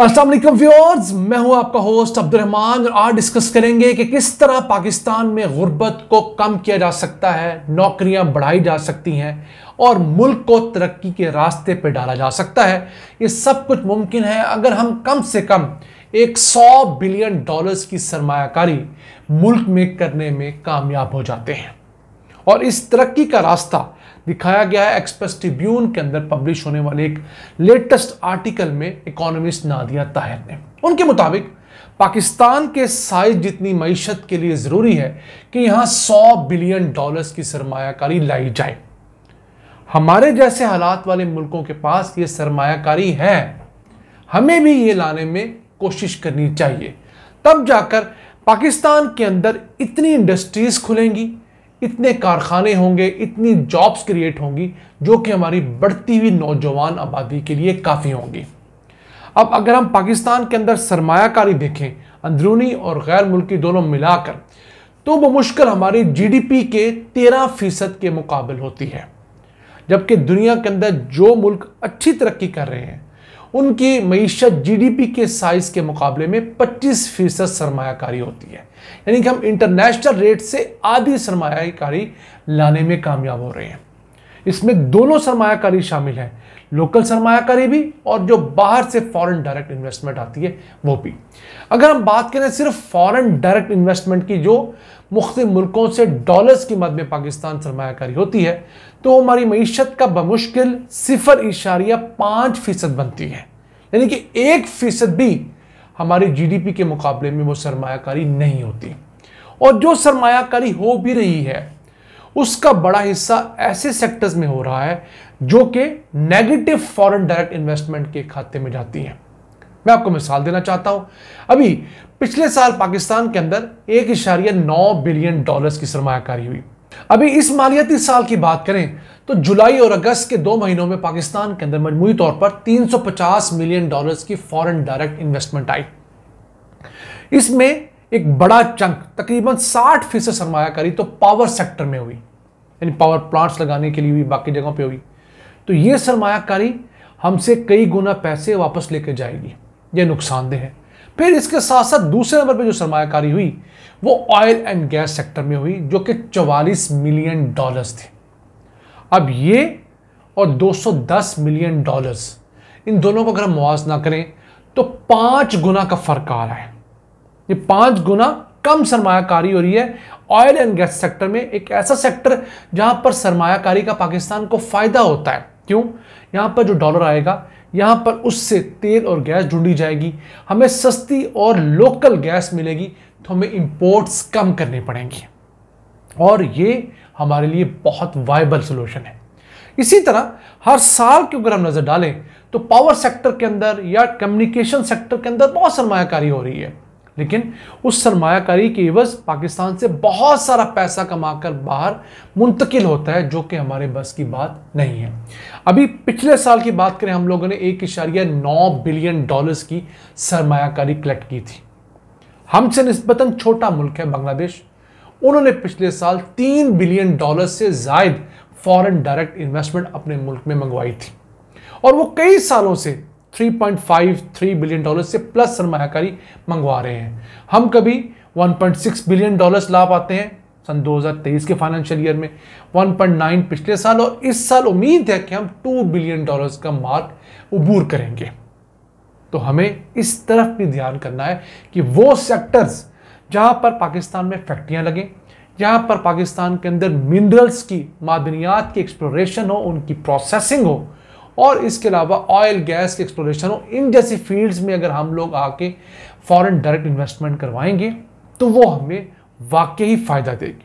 असल व्यवर्स व्यूअर्स मैं हूं आपका होस्ट अब्दुलरहमान और आज डिस्कस करेंगे कि किस तरह पाकिस्तान में गुर्बत को कम किया जा सकता है नौकरियां बढ़ाई जा सकती हैं और मुल्क को तरक्की के रास्ते पर डाला जा सकता है ये सब कुछ मुमकिन है अगर हम कम से कम एक सौ बिलियन डॉलर्स की सरमाकारी मुल्क में करने में कामयाब हो जाते हैं और इस तरक्की का रास्ता दिखाया गया है एक्सप्रेस ट्रिब्यून के अंदर पब्लिश होने वाले एक लेटेस्ट आर्टिकल में इकोनॉमिस्ट नादिया ताहिर ने उनके मुताबिक पाकिस्तान के साइज जितनी मीशत के लिए ज़रूरी है कि यहां 100 बिलियन डॉलर्स की सरमायाकारी लाई जाए हमारे जैसे हालात वाले मुल्कों के पास ये सरमायाकारी है हमें भी ये लाने में कोशिश करनी चाहिए तब जाकर पाकिस्तान के अंदर इतनी इंडस्ट्रीज़ खुलेंगी इतने कारखाने होंगे इतनी जॉब्स क्रिएट होंगी जो कि हमारी बढ़ती हुई नौजवान आबादी के लिए काफ़ी होंगी अब अगर हम पाकिस्तान के अंदर सरमाकारी देखें अंदरूनी और गैर मुल्की दोनों मिलाकर तो मुश्किल हमारी जीडीपी के तेरह फीसद के मुकाबल होती है जबकि दुनिया के अंदर जो मुल्क अच्छी तरक्की कर रहे हैं उनकी मीशत जीडीपी के साइज़ के मुकाबले में 25 फीसद सरमाकारी होती है यानी कि हम इंटरनेशनल रेट से आधी सरमाकारी लाने में कामयाब हो रहे हैं इसमें दोनों सरमाकारी शामिल हैं लोकल सरमाकारी भी और जो बाहर से फॉरेन डायरेक्ट इन्वेस्टमेंट आती है वो भी अगर हम बात करें सिर्फ फॉरेन डायरेक्ट इन्वेस्टमेंट की जो मुख्त मुल्कों से डॉलर्स की मद में पाकिस्तान सरमाकारी होती है तो हमारी मीशत का बमुश्किल सिफर इशारिया पाँच फ़ीसद बनती है यानी कि एक फ़ीसद भी हमारे जीडीपी के मुकाबले में वो सरमाकारी नहीं होती और जो सरमाकारी हो भी रही है उसका बड़ा हिस्सा ऐसे सेक्टर्स में हो रहा है जो कि नेगेटिव फॉरेन डायरेक्ट इन्वेस्टमेंट के खाते में जाती हैं मैं आपको मिसाल देना चाहता हूं अभी पिछले साल पाकिस्तान के अंदर एक इशारिया नौ बिलियन डॉलर्स की सरमाकारी हुई अभी इस मालियाती साल की बात करें तो जुलाई और अगस्त के दो महीनों में पाकिस्तान के अंदर मजमू तौर पर 350 मिलियन डॉलर्स की फॉरेन डायरेक्ट इन्वेस्टमेंट आई इसमें एक बड़ा चंक तकरीबन 60 फीसद करी तो पावर सेक्टर में हुई यानी पावर प्लांट्स लगाने के लिए हुई बाकी जगहों पे हुई तो ये सरमाकारी हमसे कई गुना पैसे वापस लेके जाएगी यह नुकसानदेह है फिर इसके साथ साथ दूसरे नंबर पर जो सरमाकारी हुई वो ऑयल एंड गैस सेक्टर में हुई जो कि 44 मिलियन डॉलर्स थे अब ये और 210 मिलियन डॉलर्स इन दोनों को अगर हम मुआवजना करें तो पाँच गुना का फर्क आ रहा है ये पाँच गुना कम सरमाकारी हो रही है ऑयल एंड गैस सेक्टर में एक ऐसा सेक्टर जहां पर सरमाकारी का पाकिस्तान को फायदा होता है क्यों यहाँ पर जो डॉलर आएगा यहाँ पर उससे तेल और गैस ढूंढी जाएगी हमें सस्ती और लोकल गैस मिलेगी तो हमें इम्पोर्ट्स कम करने पड़ेंगे और ये हमारे लिए बहुत वाइबल सोल्यूशन है इसी तरह हर साल की अगर हम नज़र डालें तो पावर सेक्टर के अंदर या कम्युनिकेशन सेक्टर के अंदर बहुत सरमाकारी हो रही है लेकिन उस सरमाकारी के एवज पाकिस्तान से बहुत सारा पैसा कमाकर बाहर मुंतकिल होता है जो कि हमारे बस की बात नहीं है अभी पिछले साल की बात करें हम लोगों ने एक इशारिया नौ बिलियन डॉलर्स की सरमाकारी कलेक्ट की थी हमसे नस्बता छोटा मुल्क है बांग्लादेश उन्होंने पिछले साल तीन बिलियन डॉलर से जायद फॉरन डायरेक्ट इन्वेस्टमेंट अपने मुल्क में मंगवाई थी और वो कई सालों से 3.53 बिलियन डॉलर से प्लस सरमाकारी मंगवा रहे हैं हम कभी 1.6 बिलियन डॉलर्स ला पाते हैं सन 2023 के फाइनेंशियल ईयर में 1.9 पिछले साल और इस साल उम्मीद है कि हम 2 बिलियन डॉलर्स का मार्क उबूर करेंगे तो हमें इस तरफ भी ध्यान करना है कि वो सेक्टर्स जहाँ पर पाकिस्तान में फैक्ट्रियाँ लगें जहाँ पर पाकिस्तान के अंदर मिनरल्स की मादनियात की एक्सप्लोरेशन हो उनकी प्रोसेसिंग हो और इसके अलावा ऑयल गैस की एक्सप्लोरेशन हो इन जैसी फील्ड्स में अगर हम लोग आके फॉरेन डायरेक्ट इन्वेस्टमेंट करवाएंगे तो वो हमें वाकई ही फ़ायदा देगी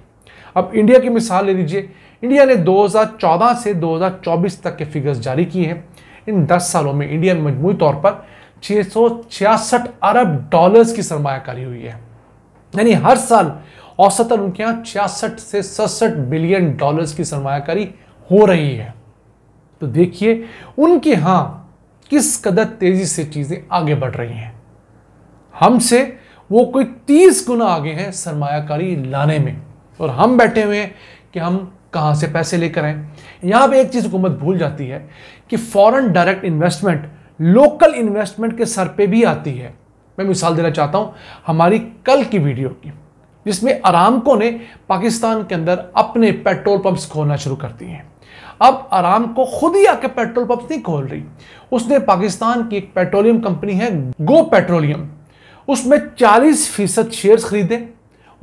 अब इंडिया की मिसाल ले लीजिए इंडिया ने 2014 से 2024 तक के फिगर्स जारी किए हैं इन 10 सालों में इंडिया में मजमू तौर पर छः अरब डॉलर्स की सरमाकारी हुई है यानी हर साल औसतन उनके यहाँ छियासठ से सड़सठ बिलियन डॉलर्स की सरमाकारी हो रही है तो देखिए उनके यहां किस कदर तेज़ी से चीज़ें आगे बढ़ रही हैं हमसे वो कोई तीस गुना आगे हैं सरमायाकारी लाने में और हम बैठे हुए हैं कि हम कहाँ से पैसे लेकर आए यहाँ पे एक चीज़ हुकूमत भूल जाती है कि foreign direct investment local investment के सर पे भी आती है मैं मिसाल देना चाहता हूँ हमारी कल की वीडियो की जिसमें आरामको ने पाकिस्तान के अंदर अपने पेट्रोल पंप्स खोलना शुरू कर दिए हैं अब आराम को खुद ही आके पेट्रोल पंप नहीं खोल रही उसने पाकिस्तान की एक पेट्रोलियम कंपनी है गो पेट्रोलियम उसमें 40 फीसद शेयर्स खरीदे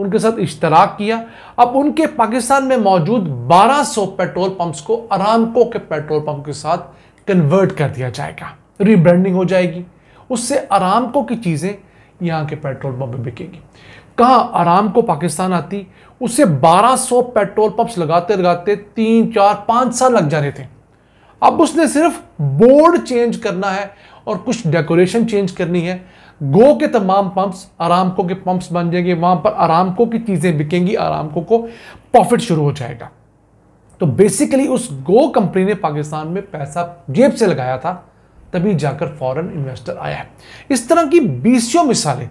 उनके साथ इश्तराक किया अब उनके पाकिस्तान में मौजूद 1200 पेट्रोल पंप्स को आरामको के पेट्रोल पंप के साथ कन्वर्ट कर दिया जाएगा रीब्रांडिंग हो जाएगी उससे आरामको की चीज़ें यहाँ के पेट्रोल पंप में बिकेगी कहाँ आराम को पाकिस्तान आती उसे 1200 पेट्रोल पंप्स लगाते लगाते तीन चार पाँच साल लग जाने थे अब उसने सिर्फ बोर्ड चेंज करना है और कुछ डेकोरेशन चेंज करनी है गो के तमाम पंप्स आरामको के पंप्स बन जाएंगे वहाँ पर आरामको की चीज़ें बिकेंगी आरामको को प्रॉफिट शुरू हो जाएगा तो बेसिकली उस गो कंपनी ने पाकिस्तान में पैसा जेब से लगाया था तभी जाकर फॉरेन इन्वेस्टर आया है इस तरह की बीसियों मिसालें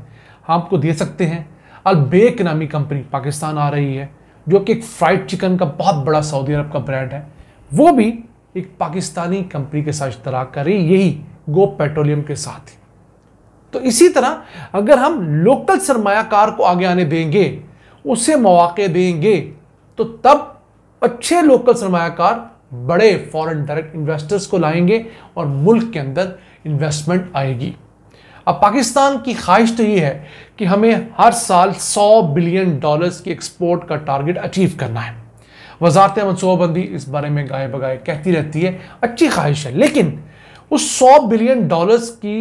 आपको दे सकते हैं अलबेक नामी कंपनी पाकिस्तान आ रही है जो कि एक फ्राइड चिकन का बहुत बड़ा सऊदी अरब का ब्रांड है वो भी एक पाकिस्तानी कंपनी के साथ इतराक कर रही यही गो पेट्रोलियम के साथ तो इसी तरह अगर हम लोकल सरमाकार को आगे आने देंगे उसे मौाक़े देंगे तो तब अच्छे लोकल सरमाकार बड़े फॉरेन डायरेक्ट इन्वेस्टर्स को लाएंगे और मुल्क के अंदर इन्वेस्टमेंट आएगी अब पाकिस्तान की ख्वाहिश तो ये है कि हमें हर साल 100 बिलियन डॉलर्स की एक्सपोर्ट का टारगेट अचीव करना है वजारत मनसूबाबंदी इस बारे में गाय बगाए कहती रहती है अच्छी ख्वाहिश है लेकिन उस 100 बिलियन डॉलर्स की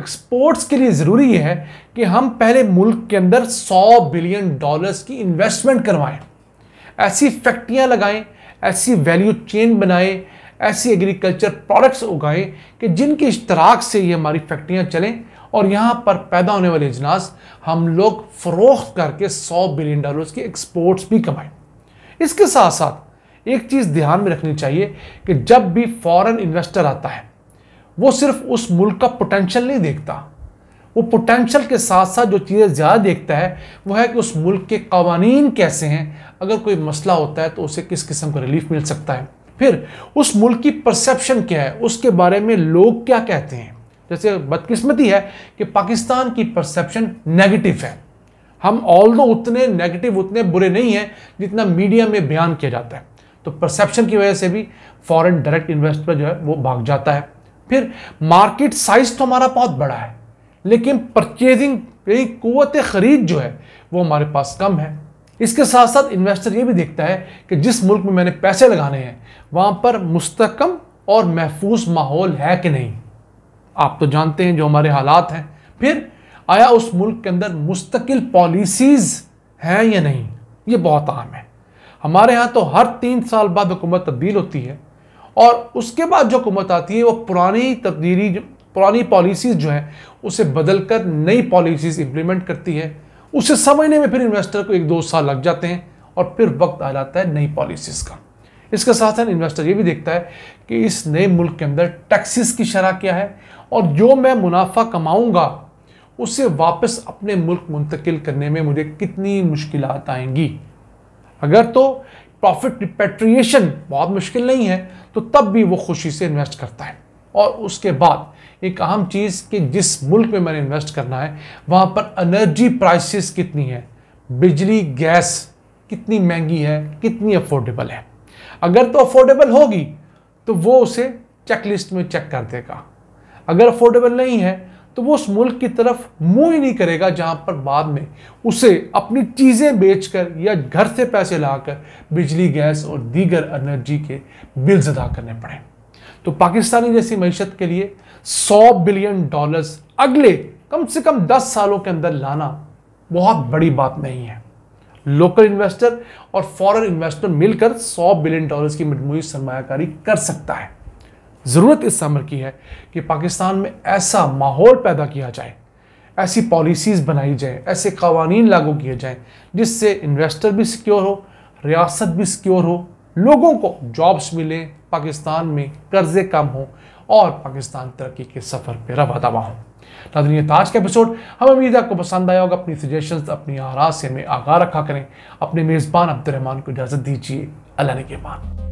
एक्सपोर्ट्स के लिए ज़रूरी है कि हम पहले मुल्क के अंदर 100 बिलियन डॉलर्स की इन्वेस्टमेंट करवाएं ऐसी फैक्ट्रियाँ लगाएं ऐसी वैल्यू चेन बनाएं ऐसी एग्रीकल्चर प्रोडक्ट्स उगाएं कि जिनके इश्तराक से ये हमारी फैक्ट्रियाँ चलें और यहाँ पर पैदा होने वाले अजनास हम लोग फ़रोख्त करके 100 बिलियन डॉलर्स की एक्सपोर्ट्स भी कमाएं इसके साथ साथ एक चीज़ ध्यान में रखनी चाहिए कि जब भी फॉरेन इन्वेस्टर आता है वो सिर्फ उस मुल्क का पोटेंशियल नहीं देखता वो पोटेंशियल के साथ साथ जो चीज़ें ज़्यादा देखता है वो है कि उस मुल्क के कवानीन कैसे हैं अगर कोई मसला होता है तो उसे किस किस्म का रिलीफ मिल सकता है फिर उस मुल्क की परसेप्शन क्या है उसके बारे में लोग क्या कहते हैं जैसे बदकिस्मती है कि पाकिस्तान की परसेप्शन नेगेटिव है हम ऑल दो उतने नेगेटिव उतने बुरे नहीं हैं जितना मीडिया में बयान किया जाता है तो परसेप्शन की वजह से भी फॉरेन डायरेक्ट इन्वेस्टर जो है वो भाग जाता है फिर मार्केट साइज तो हमारा बहुत बड़ा है लेकिन परचेजिंग कुत खरीद जो है वो हमारे पास कम है इसके साथ साथ इन्वेस्टर ये भी देखता है कि जिस मुल्क में मैंने पैसे लगाने हैं वहाँ पर मुस्तकम और महफूज माहौल है कि नहीं आप तो जानते हैं जो हमारे हालात हैं फिर आया उस मुल्क के अंदर मुस्तकिल पॉलिसीज़ हैं या नहीं ये बहुत आम है हमारे यहाँ तो हर तीन साल बाद हुकूमत तब्दील होती है और उसके बाद जो हुकूमत आती है वो पुरानी तब्दीली पुरानी पॉलिसीज़ जो हैं उसे बदल कर नई पॉलिसीज़ इम्प्लीमेंट करती है उसे समझने में फिर इन्वेस्टर को एक दो साल लग जाते हैं और फिर वक्त आ जाता है नई पॉलिसीज़ का इसके साथ साथ इन्वेस्टर ये भी देखता है कि इस नए मुल्क के अंदर टैक्सेस की शरह क्या है और जो मैं मुनाफा कमाऊँगा उसे वापस अपने मुल्क मुंतकिल करने में मुझे कितनी मुश्किल आएंगी अगर तो प्रॉफिट रिपेट्रिएशन बहुत मुश्किल नहीं है तो तब भी वो खुशी से इन्वेस्ट करता है और उसके बाद एक अहम चीज़ कि जिस मुल्क में मैंने इन्वेस्ट करना है वहाँ पर एनर्जी प्राइसेस कितनी है बिजली गैस कितनी महंगी है कितनी अफोर्डेबल है अगर तो अफोर्डेबल होगी तो वो उसे चेकलिस्ट में चेक कर देगा अगर अफोर्डेबल नहीं है तो वो उस मुल्क की तरफ मुंह ही नहीं करेगा जहाँ पर बाद में उसे अपनी चीज़ें बेचकर या घर से पैसे लाकर बिजली गैस और दीगर एनर्जी के बिल्स अदा करने पड़े तो पाकिस्तानी जैसी मीशत के लिए 100 बिलियन डॉलर्स अगले कम से कम 10 सालों के अंदर लाना बहुत बड़ी बात नहीं है लोकल इन्वेस्टर और फॉरेन इन्वेस्टर मिलकर 100 बिलियन डॉलर्स की मजमू सरमाकारी कर सकता है ज़रूरत इस समर की है कि पाकिस्तान में ऐसा माहौल पैदा किया जाए ऐसी पॉलिसीज़ बनाई जाए ऐसे कवानीन लागू किए जाएँ जिससे इन्वेस्टर भी सिक्योर हो रियासत भी सिक्योर हो लोगों को जॉब्स मिलें पाकिस्तान में कर्ज़े कम हों और पाकिस्तान तरक्की के सफ़र पर रवा दवा हों नाजन ये था आज का एपिसोड हम उम्मीद है आपको पसंद आया होगा अपनी सजेशन अपनी आरा से हमें आगाह रखा करें अपने मेज़बान अब्दुलरहमान को इजाज़त दीजिए अल्लाह ने के बाद